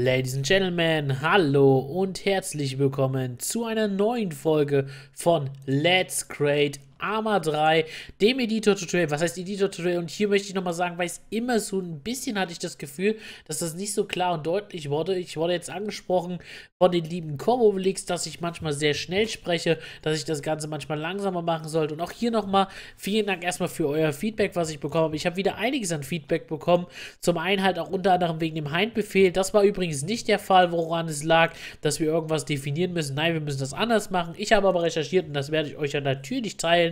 Ladies and Gentlemen, hallo und herzlich willkommen zu einer neuen Folge von Let's Create Arma 3, dem Editor-Tutorial. Was heißt Editor-Tutorial? Und hier möchte ich nochmal sagen, weil es immer so ein bisschen hatte ich das Gefühl, dass das nicht so klar und deutlich wurde. Ich wurde jetzt angesprochen von den lieben Corvoblix, dass ich manchmal sehr schnell spreche, dass ich das Ganze manchmal langsamer machen sollte. Und auch hier nochmal vielen Dank erstmal für euer Feedback, was ich bekommen habe. Ich habe wieder einiges an Feedback bekommen. Zum einen halt auch unter anderem wegen dem Heindbefehl. Das war übrigens nicht der Fall, woran es lag, dass wir irgendwas definieren müssen. Nein, wir müssen das anders machen. Ich habe aber recherchiert und das werde ich euch ja natürlich teilen.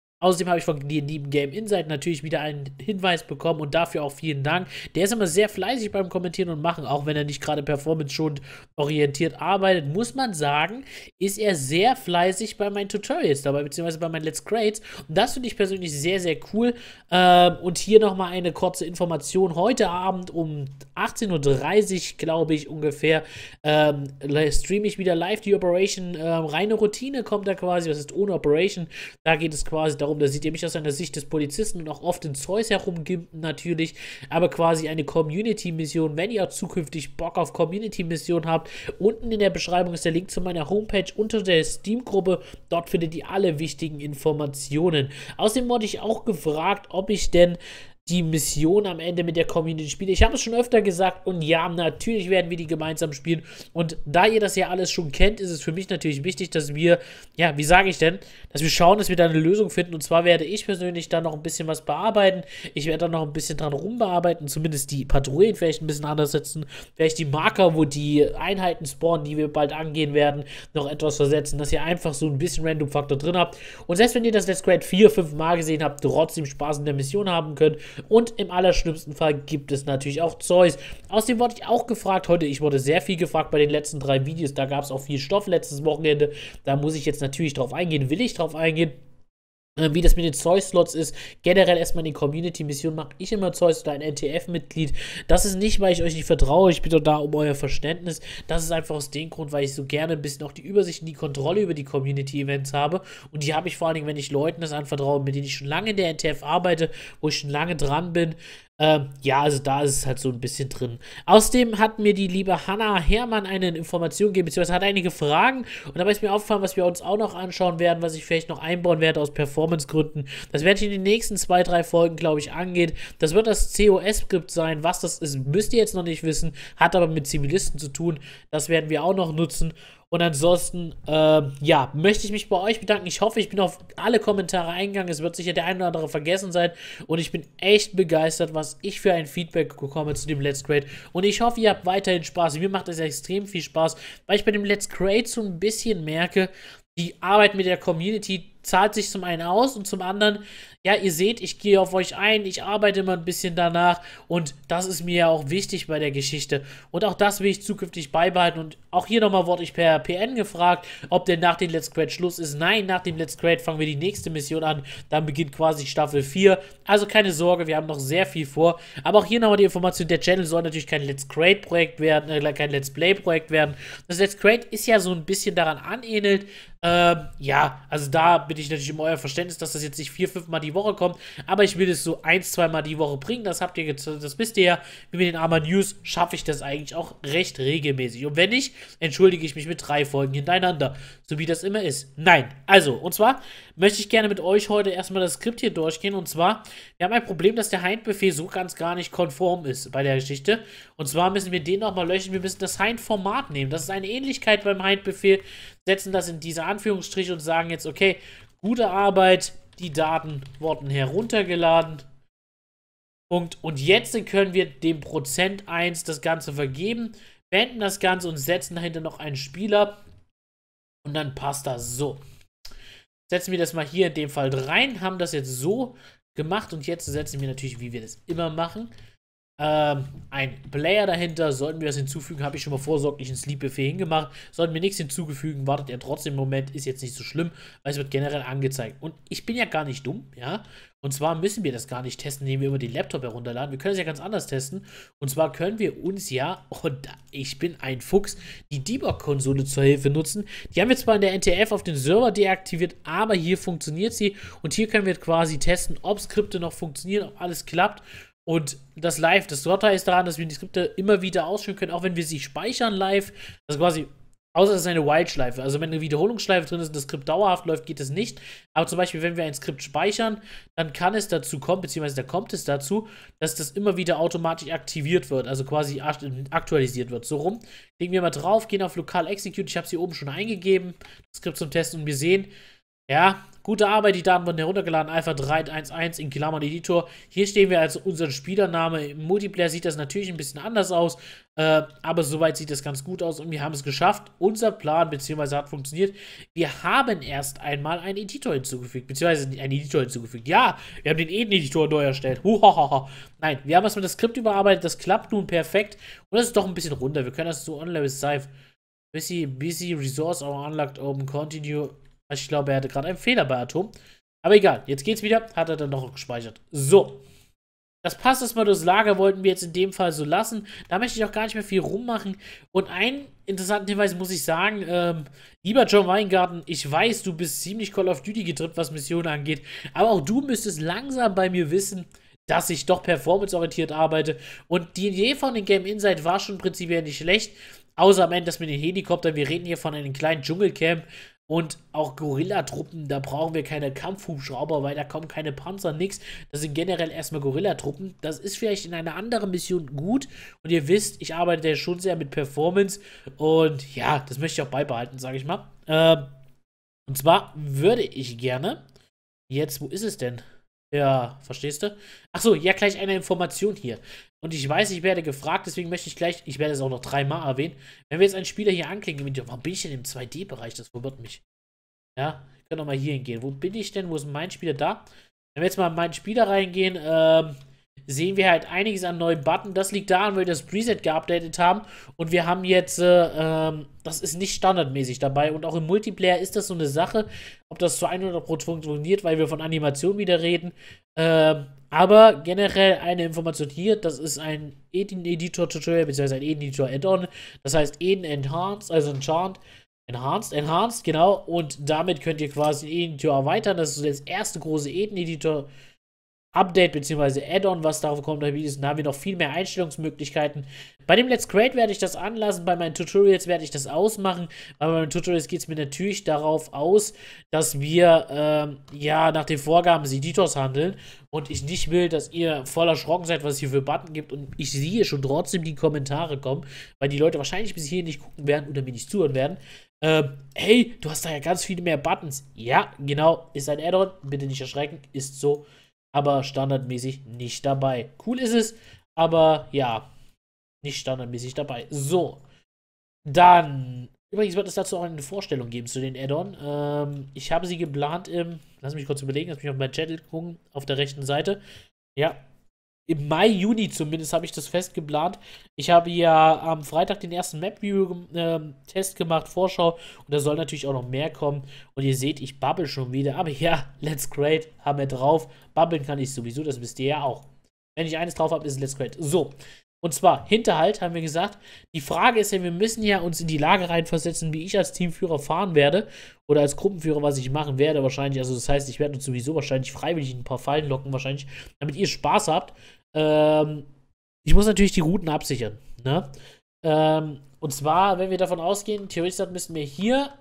Außerdem habe ich von den lieben Game Insight natürlich wieder einen Hinweis bekommen und dafür auch vielen Dank. Der ist immer sehr fleißig beim Kommentieren und Machen, auch wenn er nicht gerade performance-schonend orientiert arbeitet, muss man sagen, ist er sehr fleißig bei meinen Tutorials dabei, beziehungsweise bei meinen Let's Grades. Und das finde ich persönlich sehr, sehr cool. Ähm, und hier nochmal eine kurze Information. Heute Abend um 18.30 Uhr, glaube ich, ungefähr, ähm, streame ich wieder live die Operation. Ähm, reine Routine kommt da quasi, das ist ohne Operation. Da geht es quasi darum, darum, da sieht ihr mich aus einer Sicht des Polizisten und auch oft in Zeus herumgimpen natürlich, aber quasi eine Community-Mission, wenn ihr auch zukünftig Bock auf Community-Mission habt, unten in der Beschreibung ist der Link zu meiner Homepage unter der Steam-Gruppe, dort findet ihr alle wichtigen Informationen. Außerdem wurde ich auch gefragt, ob ich denn die Mission am Ende mit der Community spielt. Ich habe es schon öfter gesagt und ja, natürlich werden wir die gemeinsam spielen. Und da ihr das ja alles schon kennt, ist es für mich natürlich wichtig, dass wir, ja, wie sage ich denn, dass wir schauen, dass wir da eine Lösung finden. Und zwar werde ich persönlich da noch ein bisschen was bearbeiten. Ich werde da noch ein bisschen dran rumbearbeiten, zumindest die Patrouillen vielleicht ein bisschen anders setzen. Vielleicht die Marker, wo die Einheiten spawnen, die wir bald angehen werden, noch etwas versetzen, dass ihr einfach so ein bisschen Random Faktor drin habt. Und selbst wenn ihr das Let's Grade 4, 5 Mal gesehen habt, trotzdem Spaß in der Mission haben könnt und im allerschlimmsten Fall gibt es natürlich auch Zeus. Außerdem wurde ich auch gefragt heute, ich wurde sehr viel gefragt bei den letzten drei Videos, da gab es auch viel Stoff letztes Wochenende. Da muss ich jetzt natürlich drauf eingehen, will ich drauf eingehen. Äh, wie das mit den Zeus-Slots ist. Generell erstmal in die Community-Mission mache ich immer Zeus oder ein NTF-Mitglied. Das ist nicht, weil ich euch nicht vertraue. Ich bitte da um euer Verständnis. Das ist einfach aus dem Grund, weil ich so gerne ein bisschen auch die Übersicht und die Kontrolle über die Community-Events habe. Und die habe ich vor allen Dingen, wenn ich Leuten das anvertraue, mit denen ich schon lange in der NTF arbeite, wo ich schon lange dran bin. Ähm, ja, also da ist es halt so ein bisschen drin. Außerdem hat mir die liebe Hanna Hermann eine Information gegeben, beziehungsweise hat einige Fragen. Und dabei ist mir aufgefallen, was wir uns auch noch anschauen werden, was ich vielleicht noch einbauen werde aus Performance-Gründen. Das werde ich in den nächsten zwei, drei Folgen, glaube ich, angehen. Das wird das COS-Skript sein. Was das ist, müsst ihr jetzt noch nicht wissen. Hat aber mit Zivilisten zu tun. Das werden wir auch noch nutzen. Und ansonsten, äh, ja, möchte ich mich bei euch bedanken. Ich hoffe, ich bin auf alle Kommentare eingegangen. Es wird sicher der ein oder andere vergessen sein. Und ich bin echt begeistert, was ich für ein Feedback bekomme zu dem Let's Create. Und ich hoffe, ihr habt weiterhin Spaß. Mir macht es extrem viel Spaß, weil ich bei dem Let's Create so ein bisschen merke, die Arbeit mit der Community, zahlt sich zum einen aus und zum anderen, ja, ihr seht, ich gehe auf euch ein, ich arbeite immer ein bisschen danach und das ist mir ja auch wichtig bei der Geschichte. Und auch das will ich zukünftig beibehalten und auch hier nochmal wurde ich per PN gefragt, ob denn nach dem Let's Create Schluss ist. Nein, nach dem Let's Create fangen wir die nächste Mission an, dann beginnt quasi Staffel 4. Also keine Sorge, wir haben noch sehr viel vor. Aber auch hier nochmal die Information, der Channel soll natürlich kein Let's Create Projekt werden, äh, kein Let's Play Projekt werden. Das Let's Create ist ja so ein bisschen daran anähnelt. Ähm, ja, also da bitte ich natürlich um euer Verständnis, dass das jetzt nicht vier, fünf Mal die Woche kommt, aber ich will es so ein, zwei Mal die Woche bringen. Das habt ihr, das wisst ihr ja. Wie Mit den Arma News schaffe ich das eigentlich auch recht regelmäßig. Und wenn nicht, entschuldige ich mich mit drei Folgen hintereinander, so wie das immer ist. Nein, also, und zwar möchte ich gerne mit euch heute erstmal das Skript hier durchgehen. Und zwar, wir haben ein Problem, dass der Hind-Befehl so ganz gar nicht konform ist bei der Geschichte. Und zwar müssen wir den nochmal löschen. Wir müssen das Hind-Format nehmen. Das ist eine Ähnlichkeit beim Hind-Befehl setzen das in diese Anführungsstriche und sagen jetzt, okay, gute Arbeit, die Daten wurden heruntergeladen. Punkt. Und jetzt können wir dem Prozent 1 das Ganze vergeben, beenden das Ganze und setzen dahinter noch einen Spieler. Und dann passt das so. Setzen wir das mal hier in dem Fall rein, haben das jetzt so gemacht und jetzt setzen wir natürlich, wie wir das immer machen, ähm, ein Player dahinter. Sollten wir das hinzufügen, habe ich schon mal vorsorglich einen Sleep-Befehl hingemacht. Sollten wir nichts hinzugefügen, wartet er trotzdem im Moment, ist jetzt nicht so schlimm, weil es wird generell angezeigt. Und ich bin ja gar nicht dumm, ja. Und zwar müssen wir das gar nicht testen, indem wir immer den Laptop herunterladen. Wir können es ja ganz anders testen. Und zwar können wir uns ja, und oh, ich bin ein Fuchs, die Debug-Konsole zur Hilfe nutzen. Die haben wir zwar in der NTF auf den Server deaktiviert, aber hier funktioniert sie. Und hier können wir quasi testen, ob Skripte noch funktionieren, ob alles klappt. Und das Live, das Vorteil ist daran, dass wir die Skripte immer wieder ausführen können, auch wenn wir sie speichern live. Also quasi, außer es ist eine Wildschleife. schleife Also wenn eine Wiederholungsschleife drin ist und das Skript dauerhaft läuft, geht es nicht. Aber zum Beispiel, wenn wir ein Skript speichern, dann kann es dazu kommen, beziehungsweise da kommt es dazu, dass das immer wieder automatisch aktiviert wird, also quasi aktualisiert wird. So rum. Legen wir mal drauf, gehen auf Lokal Execute. Ich habe es hier oben schon eingegeben, das Skript zum Testen und wir sehen, ja, Gute Arbeit, die Daten wurden heruntergeladen. Alpha 311 in Klammern Editor. Hier stehen wir also unseren Spielername. Im Multiplayer sieht das natürlich ein bisschen anders aus, äh, aber soweit sieht das ganz gut aus und wir haben es geschafft. Unser Plan bzw. hat funktioniert. Wir haben erst einmal einen Editor hinzugefügt, beziehungsweise einen Editor hinzugefügt. Ja, wir haben den Eden-Editor neu erstellt. Huhahaha. Nein, wir haben erstmal das Skript überarbeitet. Das klappt nun perfekt und das ist doch ein bisschen runter. Wir können das so on-level Busy, busy resource our unlocked open continue also ich glaube, er hatte gerade einen Fehler bei Atom. Aber egal, jetzt geht's wieder. Hat er dann noch gespeichert. So. Das passt erstmal durchs Lager, wollten wir jetzt in dem Fall so lassen. Da möchte ich auch gar nicht mehr viel rummachen. Und einen interessanten Hinweis muss ich sagen, ähm, lieber John Weingarten, ich weiß, du bist ziemlich Call of Duty getrippt, was Missionen angeht, aber auch du müsstest langsam bei mir wissen, dass ich doch performanceorientiert arbeite. Und die Idee von den Game Insight war schon prinzipiell nicht schlecht. Außer am Ende, dass mit den Helikoptern, wir reden hier von einem kleinen Dschungelcamp, und auch Gorillatruppen, da brauchen wir keine Kampfhubschrauber, weil da kommen keine Panzer, nix. Das sind generell erstmal Gorillatruppen. Das ist vielleicht in einer anderen Mission gut. Und ihr wisst, ich arbeite ja schon sehr mit Performance. Und ja, das möchte ich auch beibehalten, sage ich mal. Ähm, und zwar würde ich gerne. Jetzt, wo ist es denn? Ja, verstehst du? Achso, ja, gleich eine Information hier. Und ich weiß, ich werde gefragt, deswegen möchte ich gleich, ich werde es auch noch dreimal erwähnen. Wenn wir jetzt einen Spieler hier anklicken, ich, warum bin ich denn im 2D-Bereich? Das verwirrt mich. Ja, ich kann doch mal hier hingehen. Wo bin ich denn? Wo ist mein Spieler da? Wenn wir jetzt mal in meinen Spieler reingehen, ähm, sehen wir halt einiges an neuen Button. Das liegt daran, weil wir das Preset geupdatet haben und wir haben jetzt, äh, ähm, das ist nicht standardmäßig dabei und auch im Multiplayer ist das so eine Sache, ob das zu 100% funktioniert, weil wir von Animation wieder reden. Ähm, aber generell eine Information hier, das ist ein Eden Editor Tutorial bzw. ein Eden Editor Add-on, das heißt Eden Enhanced, also Enchant. Enhanced, Enhanced, genau. Und damit könnt ihr quasi Eden Editor erweitern. Das ist so das erste große Eden-Editor-Tutorial Update bzw. Add-on, was darauf kommt, da haben wir noch viel mehr Einstellungsmöglichkeiten. Bei dem Let's Create werde ich das anlassen, bei meinen Tutorials werde ich das ausmachen, bei meinen Tutorials geht es mir natürlich darauf aus, dass wir ähm, ja nach den Vorgaben des Editors handeln und ich nicht will, dass ihr voll erschrocken seid, was es hier für Button gibt und ich sehe schon trotzdem die Kommentare kommen, weil die Leute wahrscheinlich bis hier nicht gucken werden oder mir nicht zuhören werden. Ähm, hey, du hast da ja ganz viele mehr Buttons. Ja, genau, ist ein Add-on, bitte nicht erschrecken, ist so aber standardmäßig nicht dabei. Cool ist es, aber ja, nicht standardmäßig dabei. So, dann, übrigens wird es dazu auch eine Vorstellung geben zu den Add-on. Ähm, ich habe sie geplant im, lass mich kurz überlegen, lass mich auf mein Chat gucken, auf der rechten Seite. Ja, im Mai, Juni zumindest habe ich das festgeplant. Ich habe ja am Freitag den ersten map view ähm, test äh, gemacht, Vorschau. Und da soll natürlich auch noch mehr kommen. Und ihr seht, ich bubble schon wieder. Aber ja, Let's Great haben wir drauf. Bubbeln kann ich sowieso, das wisst ihr ja auch. Wenn ich eines drauf habe, ist Let's Great. So, und zwar Hinterhalt, haben wir gesagt. Die Frage ist ja, wir müssen ja uns in die Lage reinversetzen, wie ich als Teamführer fahren werde oder als Gruppenführer, was ich machen werde wahrscheinlich. Also das heißt, ich werde uns sowieso wahrscheinlich freiwillig ein paar Fallen locken, wahrscheinlich, damit ihr Spaß habt. Ähm, ich muss natürlich die Routen absichern. Ne? Ähm, und zwar, wenn wir davon ausgehen, theoretisch müssen wir hier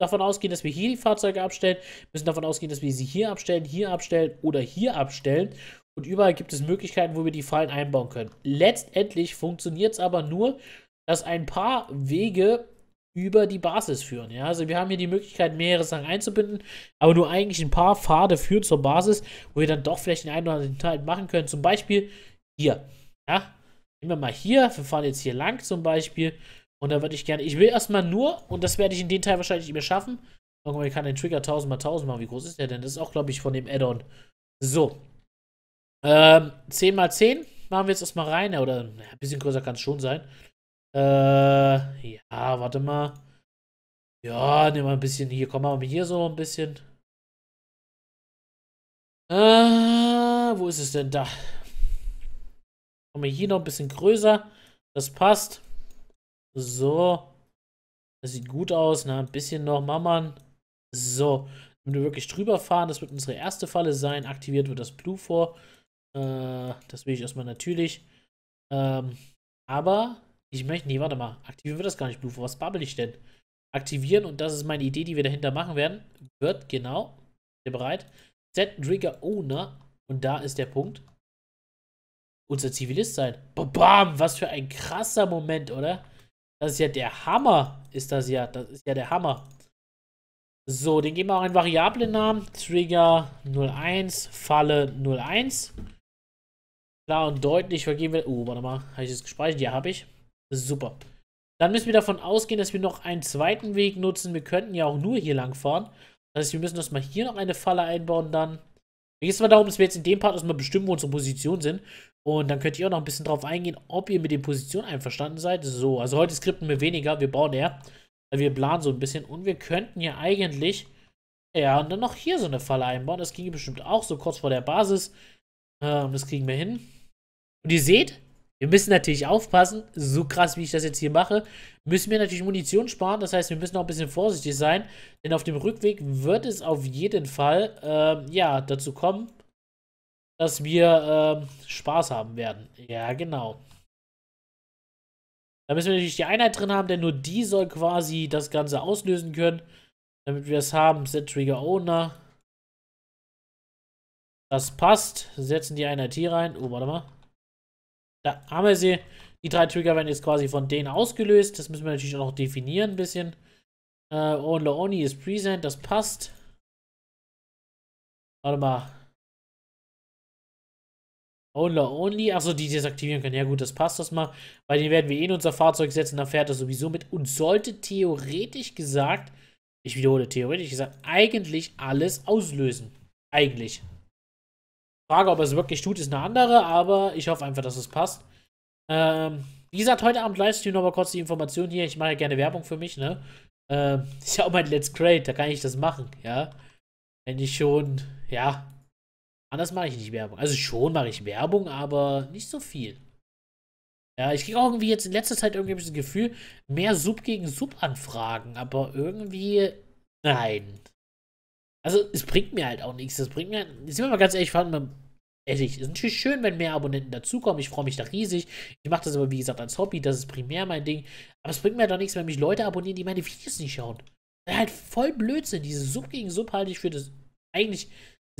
davon ausgehen, dass wir hier die Fahrzeuge abstellen, müssen davon ausgehen, dass wir sie hier abstellen, hier abstellen oder hier abstellen und überall gibt es Möglichkeiten, wo wir die Fallen einbauen können. Letztendlich funktioniert es aber nur, dass ein paar Wege über die Basis führen. Ja? Also wir haben hier die Möglichkeit, mehrere Sachen einzubinden, aber nur eigentlich ein paar Pfade führen zur Basis, wo wir dann doch vielleicht einen oder anderen Teil machen können. Zum Beispiel hier. Ja? Nehmen wir mal hier, wir fahren jetzt hier lang zum Beispiel. Und da würde ich gerne, ich will erstmal nur, und das werde ich in dem Teil wahrscheinlich nicht mehr schaffen. Oh, Irgendwann kann den Trigger 1000 mal 1000 machen. Wie groß ist der denn? Das ist auch, glaube ich, von dem Addon. So, ähm, 10 x 10 machen wir jetzt erstmal rein. Oder ein bisschen größer kann es schon sein. Äh, ja, warte mal. Ja, nehmen wir ein bisschen hier. Kommen wir mal hier so ein bisschen. Äh, wo ist es denn da? Machen wir hier noch ein bisschen größer. Das passt. So. Das sieht gut aus. Na, ein bisschen noch mammern. So. Wenn wir wirklich drüber fahren, das wird unsere erste Falle sein. Aktiviert wird das Blue vor. Äh, das will ich erstmal natürlich. Ähm, aber ich möchte, nee, warte mal, aktivieren wir das gar nicht, Blue. Was babbel ich denn? Aktivieren und das ist meine Idee, die wir dahinter machen werden. Wird, genau. Seid ihr bereit? Set trigger Owner. Und da ist der Punkt. Unser Zivilist sein. Ba Bam! Was für ein krasser Moment, oder? Das ist ja der Hammer, ist das ja. Das ist ja der Hammer. So, den geben wir auch einen variablen Namen. Trigger 01, Falle 01 klar und deutlich vergeben wird. Oh, warte mal, habe ich das gespeichert? Ja, habe ich. Super. Dann müssen wir davon ausgehen, dass wir noch einen zweiten Weg nutzen. Wir könnten ja auch nur hier lang fahren. Das heißt, wir müssen erstmal hier noch eine Falle einbauen dann. Mir geht es mal darum, dass wir jetzt in dem Part erstmal bestimmen, wo unsere Positionen sind. Und dann könnt ihr auch noch ein bisschen drauf eingehen, ob ihr mit den Positionen einverstanden seid. So, also heute skripten wir weniger, wir bauen eher. Also wir planen so ein bisschen und wir könnten ja eigentlich, ja, und dann noch hier so eine Falle einbauen. Das ging bestimmt auch so kurz vor der Basis. Ähm, das kriegen wir hin. Und ihr seht, wir müssen natürlich aufpassen, so krass wie ich das jetzt hier mache, müssen wir natürlich Munition sparen. Das heißt, wir müssen auch ein bisschen vorsichtig sein, denn auf dem Rückweg wird es auf jeden Fall ähm, ja, dazu kommen, dass wir ähm, Spaß haben werden. Ja, genau. Da müssen wir natürlich die Einheit drin haben, denn nur die soll quasi das Ganze auslösen können. Damit wir es haben, Set Trigger Owner. Das passt. Setzen die Einheit hier rein. Oh, warte mal. Da haben wir sie. Die drei Trigger werden jetzt quasi von denen ausgelöst. Das müssen wir natürlich auch noch definieren ein bisschen. Äh, Only Oni ist present, das passt. Warte mal. Only Only, achso, die desaktivieren können. Ja gut, das passt das mal. Weil denen werden wir eh in unser Fahrzeug setzen, dann fährt er sowieso mit. Und sollte theoretisch gesagt, ich wiederhole, theoretisch gesagt, eigentlich alles auslösen. Eigentlich. Frage, ob er es wirklich tut, ist eine andere, aber ich hoffe einfach, dass es passt. Ähm, wie gesagt, heute Abend Livestream nochmal kurz die Information hier. Ich mache ja gerne Werbung für mich, ne? Ähm, ist ja auch mein Let's Create, da kann ich das machen, ja? Wenn ich schon, ja. Anders mache ich nicht Werbung. Also schon mache ich Werbung, aber nicht so viel. Ja, ich kriege auch irgendwie jetzt in letzter Zeit irgendwie das Gefühl, mehr Sub gegen Sub-Anfragen, aber irgendwie nein. Also, es bringt mir halt auch nichts. Das bringt mir, sind wir mal ganz ehrlich, vor allem Ehrlich, ist natürlich schön, wenn mehr Abonnenten dazukommen. Ich freue mich da riesig. Ich mache das aber, wie gesagt, als Hobby. Das ist primär mein Ding. Aber es bringt mir doch halt nichts, wenn mich Leute abonnieren, die meine Videos nicht schauen. Das ist halt voll Blödsinn. Diese Sub gegen Sub halte ich für das eigentlich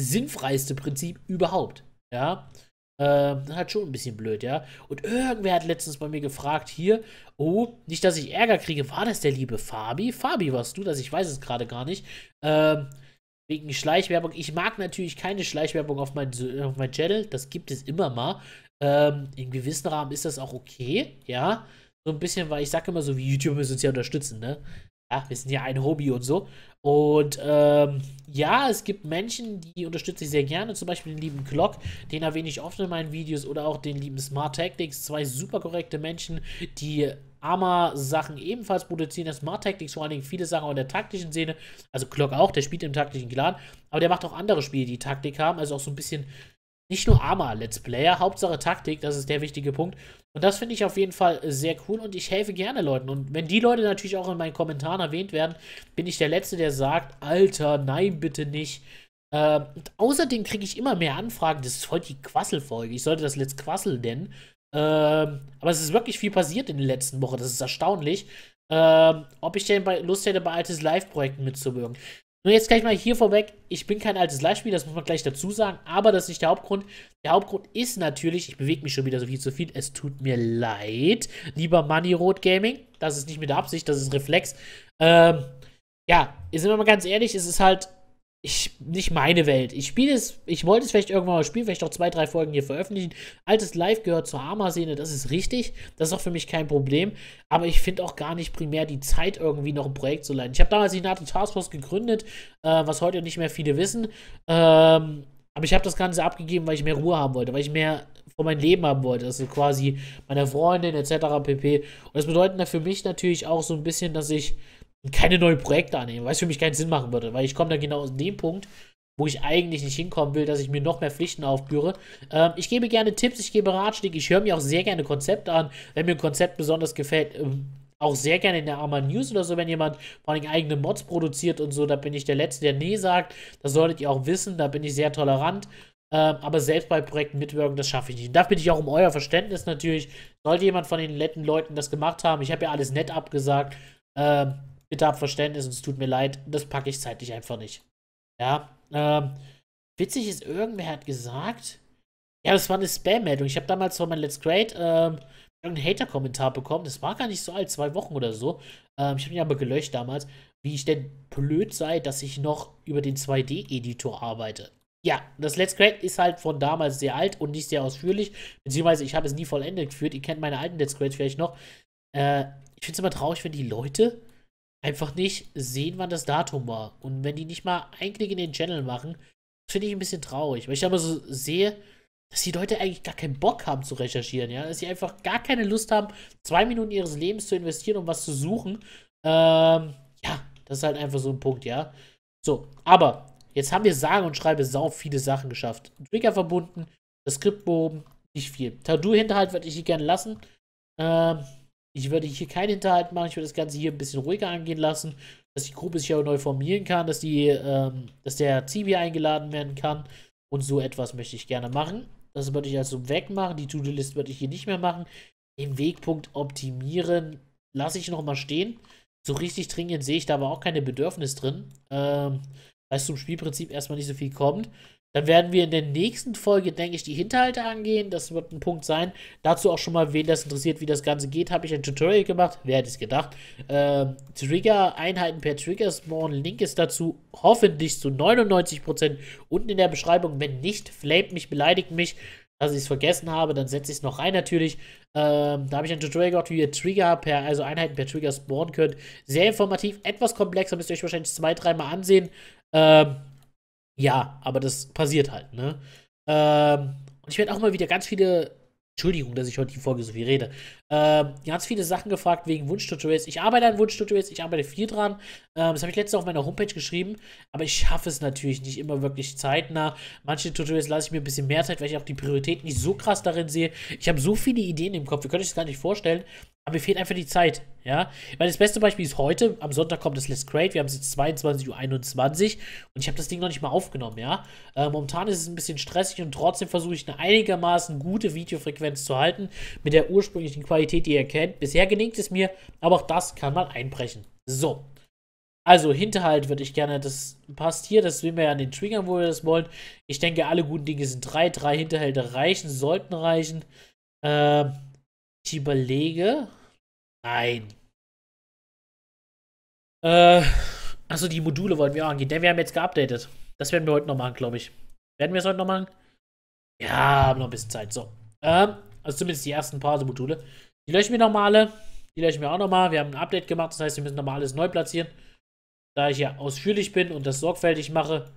sinnfreiste Prinzip überhaupt. Ja. Ähm, halt schon ein bisschen blöd, ja. Und irgendwer hat letztens bei mir gefragt, hier, oh, nicht, dass ich Ärger kriege, war das der liebe Fabi? Fabi warst du das, ich weiß es gerade gar nicht. Ähm, wegen Schleichwerbung. Ich mag natürlich keine Schleichwerbung auf mein, auf mein Channel. Das gibt es immer mal. Ähm, in gewissen Rahmen ist das auch okay, ja. So ein bisschen, weil ich sage immer so, wie YouTube müssen uns ja unterstützen, ne? Ja, wir sind ja ein Hobby und so. Und ähm, ja, es gibt Menschen, die unterstütze ich sehr gerne. Zum Beispiel den lieben Glock, den erwähne ich oft in meinen Videos. Oder auch den lieben Smart Tactics. Zwei super korrekte Menschen, die Arma-Sachen ebenfalls produzieren. Der Smart Tactics vor allen Dingen viele Sachen auch in der taktischen Szene. Also Glock auch, der spielt im taktischen Clan. Aber der macht auch andere Spiele, die Taktik haben. Also auch so ein bisschen nicht nur armer Let's Player, Hauptsache Taktik, das ist der wichtige Punkt. Und das finde ich auf jeden Fall sehr cool und ich helfe gerne Leuten. Und wenn die Leute natürlich auch in meinen Kommentaren erwähnt werden, bin ich der Letzte, der sagt, Alter, nein, bitte nicht. Ähm, und außerdem kriege ich immer mehr Anfragen, das ist heute die Quasselfolge, ich sollte das Let's Quassel nennen. Ähm, aber es ist wirklich viel passiert in den letzten Wochen. Das ist erstaunlich. Ähm, ob ich denn bei, Lust hätte, bei altes Live-Projekten mitzuwirken. Nur jetzt gleich mal hier vorweg, ich bin kein altes live spiel das muss man gleich dazu sagen, aber das ist nicht der Hauptgrund. Der Hauptgrund ist natürlich, ich bewege mich schon wieder so viel zu viel, es tut mir leid, lieber Money Road Gaming, das ist nicht mit Absicht, das ist Reflex. Ähm, ja, sind wir mal ganz ehrlich, es ist halt ich, nicht meine Welt. Ich spiele es, ich wollte es vielleicht irgendwann mal spielen, vielleicht noch zwei, drei Folgen hier veröffentlichen. Altes Live gehört zur Hammer-Szene, das ist richtig. Das ist auch für mich kein Problem. Aber ich finde auch gar nicht primär die Zeit, irgendwie noch ein Projekt zu leiten. Ich habe damals die NATO Taskforce gegründet, äh, was heute nicht mehr viele wissen. Ähm, aber ich habe das Ganze abgegeben, weil ich mehr Ruhe haben wollte, weil ich mehr von meinem Leben haben wollte. Also quasi meiner Freundin etc. pp. Und das bedeutet für mich natürlich auch so ein bisschen, dass ich und keine neuen Projekte annehmen, weil es für mich keinen Sinn machen würde, weil ich komme dann genau aus dem Punkt, wo ich eigentlich nicht hinkommen will, dass ich mir noch mehr Pflichten aufbüre. Ähm, ich gebe gerne Tipps, ich gebe Ratschläge, ich höre mir auch sehr gerne Konzepte an, wenn mir ein Konzept besonders gefällt. Ähm, auch sehr gerne in der Arma News oder so, wenn jemand vor allem eigene Mods produziert und so, da bin ich der Letzte, der nee sagt. Das solltet ihr auch wissen, da bin ich sehr tolerant. Ähm, aber selbst bei Projekten mitwirken, das schaffe ich nicht. Und da bitte ich auch um euer Verständnis natürlich. Sollte jemand von den netten Leuten das gemacht haben, ich habe ja alles nett abgesagt. Ähm, bitte habt Verständnis und es tut mir leid, das packe ich zeitlich einfach nicht. Ja, ähm, witzig ist, irgendwer hat gesagt, ja, das war eine Spam-Meldung. Ich habe damals von meinem Let's Create ähm, irgendeinen Hater-Kommentar bekommen. Das war gar nicht so alt, zwei Wochen oder so. Ähm, ich habe ihn aber gelöscht damals, wie ich denn blöd sei, dass ich noch über den 2D-Editor arbeite. Ja, das Let's Create ist halt von damals sehr alt und nicht sehr ausführlich. Beziehungsweise ich habe es nie vollendet geführt. Ihr kennt meine alten Let's Create vielleicht noch. Äh, ich finde es immer traurig, wenn die Leute einfach nicht sehen, wann das Datum war. Und wenn die nicht mal einen Klick in den Channel machen, finde ich ein bisschen traurig, weil ich aber so sehe, dass die Leute eigentlich gar keinen Bock haben zu recherchieren, ja, dass sie einfach gar keine Lust haben, zwei Minuten ihres Lebens zu investieren, um was zu suchen. Ähm, ja, das ist halt einfach so ein Punkt, ja. So, aber jetzt haben wir sage und schreibe sau viele Sachen geschafft. Trigger verbunden, das Skript behoben, nicht viel. Tattoo-Hinterhalt würde ich hier gerne lassen. Ähm, ich würde hier keinen Hinterhalt machen. Ich würde das Ganze hier ein bisschen ruhiger angehen lassen, dass die Gruppe sich auch neu formieren kann, dass, die, ähm, dass der Zivi eingeladen werden kann. Und so etwas möchte ich gerne machen. Das würde ich also wegmachen. Die To-Do-List würde ich hier nicht mehr machen. Den Wegpunkt optimieren lasse ich nochmal stehen. So richtig dringend sehe ich da aber auch keine Bedürfnis drin. Ähm, weil es zum Spielprinzip erstmal nicht so viel kommt. Dann werden wir in der nächsten Folge, denke ich, die Hinterhalte angehen. Das wird ein Punkt sein. Dazu auch schon mal, wen das interessiert, wie das Ganze geht, habe ich ein Tutorial gemacht. Wer hätte es gedacht? Ähm, Trigger, Einheiten per Trigger Spawn. Link ist dazu hoffentlich zu 99% unten in der Beschreibung. Wenn nicht, flamet mich, beleidigt mich dass ich es vergessen habe, dann setze ich es noch rein natürlich. Ähm, da habe ich ein Tutorial gemacht, wie ihr Trigger per, also Einheiten per Trigger spawnen könnt. Sehr informativ, etwas komplexer, müsst ihr euch wahrscheinlich zwei, dreimal ansehen. Ähm, ja, aber das passiert halt, ne? Ähm, und ich werde auch mal wieder ganz viele. Entschuldigung, dass ich heute die Folge so viel rede. Ähm, ganz viele Sachen gefragt wegen Wunsch-Tutorials. Ich arbeite an Wunsch-Tutorials, ich arbeite viel dran. Ähm, das habe ich letztens auf meiner Homepage geschrieben, aber ich schaffe es natürlich nicht immer wirklich zeitnah. Manche Tutorials lasse ich mir ein bisschen mehr Zeit, weil ich auch die Priorität nicht so krass darin sehe. Ich habe so viele Ideen im Kopf, ihr könnt euch das gar nicht vorstellen, aber mir fehlt einfach die Zeit, ja. Weil das beste Beispiel ist heute, am Sonntag kommt das Let's Create, wir haben es jetzt 22.21 Uhr und ich habe das Ding noch nicht mal aufgenommen, ja. Äh, momentan ist es ein bisschen stressig und trotzdem versuche ich eine einigermaßen gute Videofrequenz zu halten mit der ursprünglichen Qualität Qualität, die ihr kennt. Bisher gelingt es mir, aber auch das kann mal einbrechen. So. Also, Hinterhalt würde ich gerne, das passt hier, das will wir ja an den Triggern, wo wir das wollen. Ich denke, alle guten Dinge sind drei. Drei Hinterhalte reichen, sollten reichen. Ähm, ich überlege. Nein. Äh, achso, die Module wollten wir auch angehen, denn wir haben jetzt geupdatet. Das werden wir heute noch machen, glaube ich. Werden wir es heute noch machen? Ja, haben noch ein bisschen Zeit. So. Ähm, also zumindest die ersten pause Module. Die löschen wir nochmal alle. Die löschen wir auch nochmal. Wir haben ein Update gemacht, das heißt, wir müssen nochmal alles neu platzieren. Da ich ja ausführlich bin und das sorgfältig mache,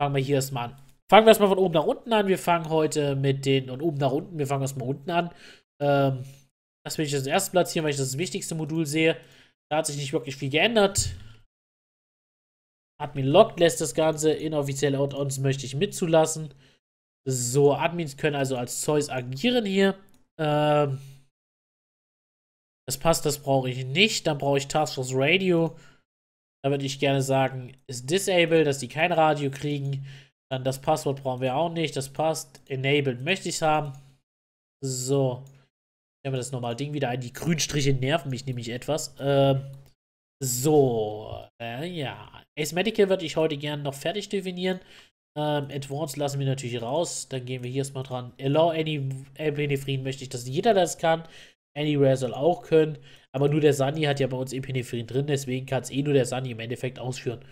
fangen wir hier erstmal an. Fangen wir erstmal von oben nach unten an. Wir fangen heute mit den, und oben nach unten, wir fangen erstmal unten an. Ähm, das will ich als erstes platzieren, weil ich das, das wichtigste Modul sehe. Da hat sich nicht wirklich viel geändert. Admin lockt lässt das Ganze. Inoffizielle out ons möchte ich mitzulassen. So, Admins können also als Zeus agieren hier. Ähm, das passt, das brauche ich nicht. Dann brauche ich Taskforce Radio. Da würde ich gerne sagen, ist Disable, dass die kein Radio kriegen. Dann das Passwort brauchen wir auch nicht. Das passt. Enabled möchte ich haben. So. Ich wir das normale Ding wieder ein. Die Grünstriche nerven mich nämlich etwas. Ähm, so. Äh, ja. Ace Medical würde ich heute gerne noch fertig definieren. Ähm, Advanced lassen wir natürlich raus. Dann gehen wir hier erstmal dran. Allow any, any Frieden möchte ich, dass jeder das kann. Anywhere soll auch können. Aber nur der Sunny hat ja bei uns Epinephrin drin, deswegen kann es eh nur der Sunny im Endeffekt ausführen.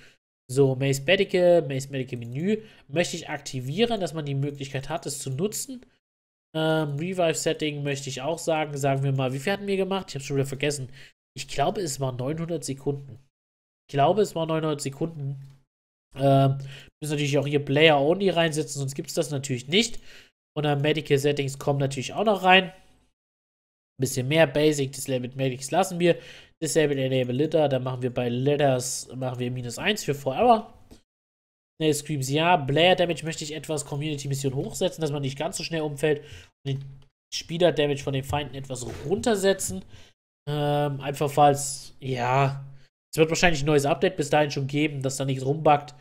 So, Mace Medical, Mace Medical Menü möchte ich aktivieren, dass man die Möglichkeit hat, es zu nutzen. Ähm, Revive Setting möchte ich auch sagen. Sagen wir mal, wie viel hatten wir gemacht? Ich habe es schon wieder vergessen. Ich glaube, es waren 900 Sekunden. Ich glaube, es waren 900 Sekunden. Ähm, müssen natürlich auch hier Player Only reinsetzen, sonst gibt es das natürlich nicht. Und dann Medical Settings kommen natürlich auch noch rein bisschen mehr Basic, das Label Magics lassen wir. Disable Enable Litter, dann machen wir bei Letters, machen wir minus 1 für Forever. Ne, Screams ja. Blair Damage möchte ich etwas Community Mission hochsetzen, dass man nicht ganz so schnell umfällt. Und den Spieler Damage von den Feinden etwas runtersetzen. Ähm, einfach falls, ja. Es wird wahrscheinlich ein neues Update bis dahin schon geben, dass da nichts rumbackt.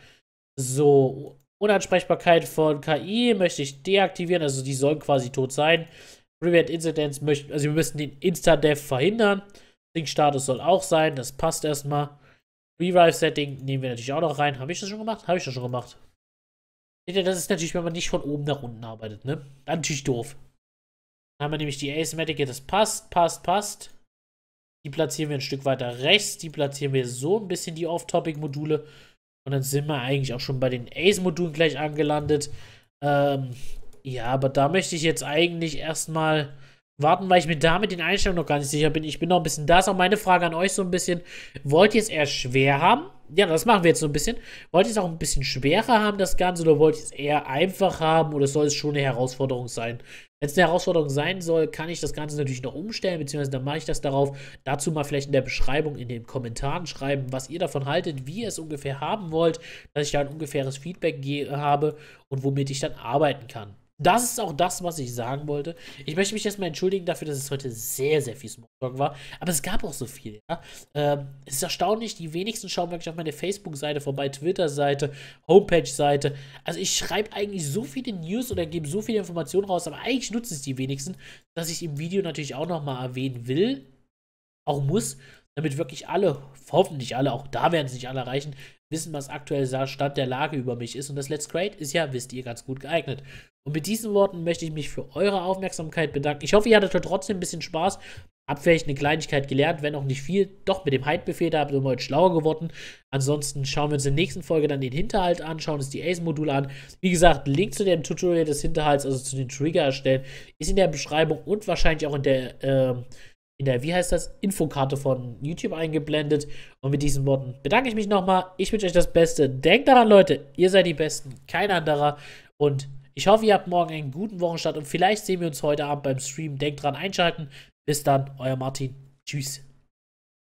So, Unansprechbarkeit von KI möchte ich deaktivieren, also die sollen quasi tot sein. Prevent Incidents möchten, also wir müssen den Insta-Dev verhindern. Sync-Status soll auch sein, das passt erstmal. Revive-Setting nehmen wir natürlich auch noch rein. Habe ich das schon gemacht? Habe ich das schon gemacht. Seht ihr, das ist natürlich, wenn man nicht von oben nach unten arbeitet, ne? Dann natürlich doof. Dann haben wir nämlich die Asymmetric, das passt, passt, passt. Die platzieren wir ein Stück weiter rechts. Die platzieren wir so ein bisschen die Off-Topic-Module. Und dann sind wir eigentlich auch schon bei den Ace-Modulen gleich angelandet. Ähm, ja, aber da möchte ich jetzt eigentlich erstmal warten, weil ich mir damit den Einstellungen noch gar nicht sicher bin. Ich bin noch ein bisschen, da ist auch meine Frage an euch so ein bisschen, wollt ihr es eher schwer haben? Ja, das machen wir jetzt so ein bisschen. Wollt ihr es auch ein bisschen schwerer haben, das Ganze, oder wollt ihr es eher einfach haben, oder soll es schon eine Herausforderung sein? Wenn es eine Herausforderung sein soll, kann ich das Ganze natürlich noch umstellen, beziehungsweise dann mache ich das darauf. Dazu mal vielleicht in der Beschreibung, in den Kommentaren schreiben, was ihr davon haltet, wie ihr es ungefähr haben wollt, dass ich da ein ungefähres Feedback habe und womit ich dann arbeiten kann. Das ist auch das, was ich sagen wollte. Ich möchte mich erstmal entschuldigen dafür, dass es heute sehr, sehr viel Smalltalk war. Aber es gab auch so viel. Ja? Ähm, es ist erstaunlich, die wenigsten schauen wirklich auf meine Facebook-Seite vorbei, Twitter-Seite, Homepage-Seite. Also ich schreibe eigentlich so viele News oder gebe so viele Informationen raus, aber eigentlich nutzen es die wenigsten, dass ich im Video natürlich auch nochmal erwähnen will, auch muss, damit wirklich alle, hoffentlich alle, auch da werden es nicht alle erreichen, wissen, was aktuell der Stand der Lage über mich ist. Und das Let's Create ist ja, wisst ihr, ganz gut geeignet. Und mit diesen Worten möchte ich mich für eure Aufmerksamkeit bedanken. Ich hoffe, ihr hattet trotzdem ein bisschen Spaß. Hab vielleicht eine Kleinigkeit gelernt, wenn auch nicht viel. Doch mit dem Hide-Befehl, da habt ihr heute schlauer geworden. Ansonsten schauen wir uns in der nächsten Folge dann den Hinterhalt an, schauen uns die Ace-Module an. Wie gesagt, Link zu dem Tutorial des Hinterhalts, also zu den Trigger erstellen, ist in der Beschreibung und wahrscheinlich auch in der, äh, in der, wie heißt das, Infokarte von YouTube eingeblendet. Und mit diesen Worten bedanke ich mich nochmal. Ich wünsche euch das Beste. Denkt daran, Leute, ihr seid die Besten, kein anderer. Und ich hoffe, ihr habt morgen einen guten Wochenstart und vielleicht sehen wir uns heute Abend beim Stream. Denkt dran, einschalten. Bis dann, euer Martin. Tschüss.